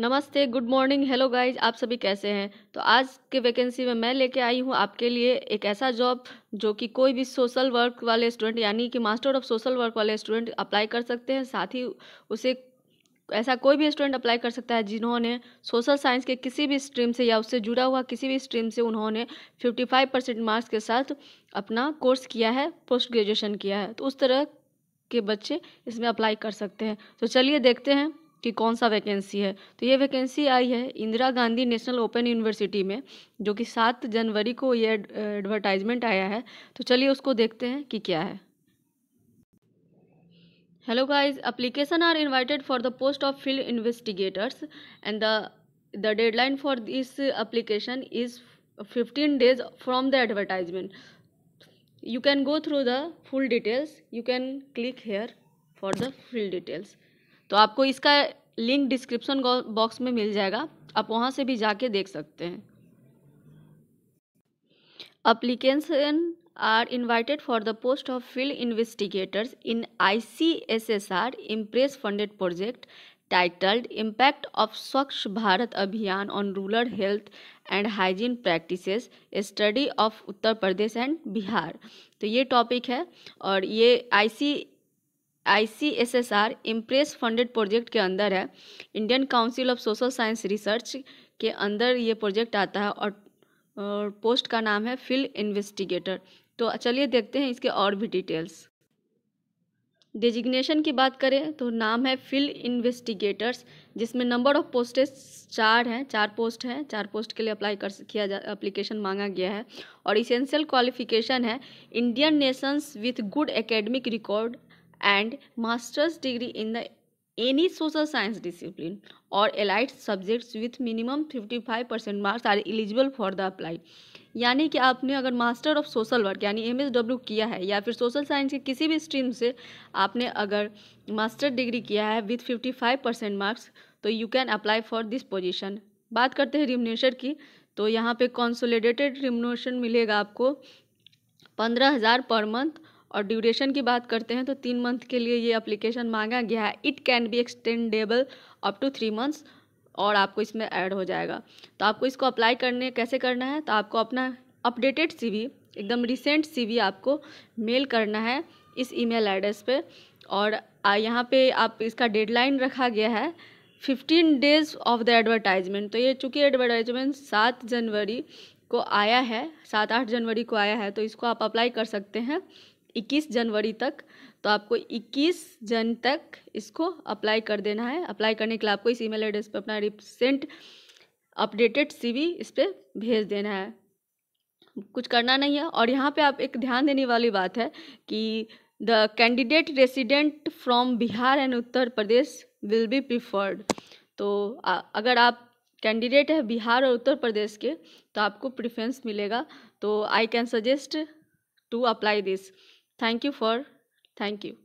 नमस्ते good morning hello guys आप सभी कैसे हैं तो आज के वैकेंसी में मैं लेके आई हूँ आपके लिए एक ऐसा जॉब जो कि कोई भी सोशल वर्क वाले स्टूडेंट यानी कि मास्टर ऑफ सोशल वर्क वाले स्टूडेंट अप्लाई कर सकते हैं साथ ही उसे ऐसा कोई भी स्टूडेंट अप्लाई कर सकता है जिन्होंने सोशल साइंस के किसी भी स्ट्रीम से या उससे जुड़ा हुआ किसी भी स्ट्रीम से उन्होंने 55 परसेंट मार्क्स के साथ अपना कोर्स किया है पोस्ट ग्रेजुएशन किया है तो उस तरह के बच्चे इसमें अप्लाई कर सकते हैं तो चलिए देखते हैं कि कौन सा वैकेंसी है तो ये वैकेंसी आई है Indira Gandhi national open university में जो कि सात जनवरी को ये एडवर्टाइजमेंट आया है तो चलिए उसको देखते हैं कि क्या है hello guys application are invited for the post of field investigators and the deadline for this application is fifteen days from the advertisement you can go through the full details you can click here for the full details तो आपको इसका link description box में मिल जाएगा आप वहाँ से भी जाके देख सकते हैं application are invited for the post of field investigators in I C S S R impress funded project titled impact of Swachh Bharat Abhiyan on rural health and hygiene practice study of Uttar Pradesh and Bihar तो ये टॉपिक है और ये I C ICSSR impress funded project के अंदर है Indian council of social science research के अंदर ये प्रोजेक्ट आता है और, और पोस्ट का नाम है फील्ड इन्वेस्टिगेटर तो चलिए देखते हैं इसके और भी डिटेल्स डेजिग्नेशन की बात करें तो नाम है फील्ड इन्वेस्टिगेटर्स जिसमें नंबर ऑफ पोस्टेज चार हैं चार पोस्ट हैं चार पोस्ट के लिए अप्लाई कर किया जा अप्लीकेशन मांगा गया है और इसेंशियल क्वालिफिकेशन है Indian nations with good academic record and masters degree in the any social science discipline और allied subjects with minimum fifty five percent marks are eligible for the apply यानी कि आपने अगर मास्टर ऑफ सोशल वर्क यानी M किया है या फिर सोशल साइंस के किसी भी स्ट्रीम से आपने अगर मास्टर डिग्री किया है with fifty five percent marks तो you can apply for this position बात करते हैं रिमनेशन की तो यहाँ पे कॉन्सोलिडेटेड रिमनेशन मिलेगा आपको पंद्रह हज़ार पर मंथ और ड्यूरेशन की बात करते हैं तो तीन मंथ के लिए ये अप्लीकेशन मांगा गया है it can be extendable up to three months और आपको इसमें ऐड हो जाएगा तो आपको इसको अप्लाई करने कैसे करना है तो आपको अपना अपडेटेड सीवी एकदम रिसेंट सीवी आपको मेल करना है इस ईमेल एड्रेस पे और यहाँ पे आप इसका डेडलाइन रखा गया है fifteen days of the advertisement तो ये चूँकि एडवर्टाइजमेंट सात जनवरी को आया है सात आठ जनवरी को आया है तो इसको आप अप्लाई कर सकते हैं इक्कीस जनवरी तक तो आपको 21 जन तक इसको अप्लाई कर देना है अप्लाई करने के लिए आपको इस ईमेल एड्रेस पर अपना रिसेंट अपडेटेड सीवी इस पर भेज देना है कुछ करना नहीं है और यहाँ पे आप एक ध्यान देने वाली बात है कि the candidate resident from Bihar and Uttar Pradesh will be preferred तो आ, अगर आप कैंडिडेट है बिहार और उत्तर प्रदेश के तो आपको प्रिफ्रेंस मिलेगा तो I can suggest to apply this Thank you for, thank you.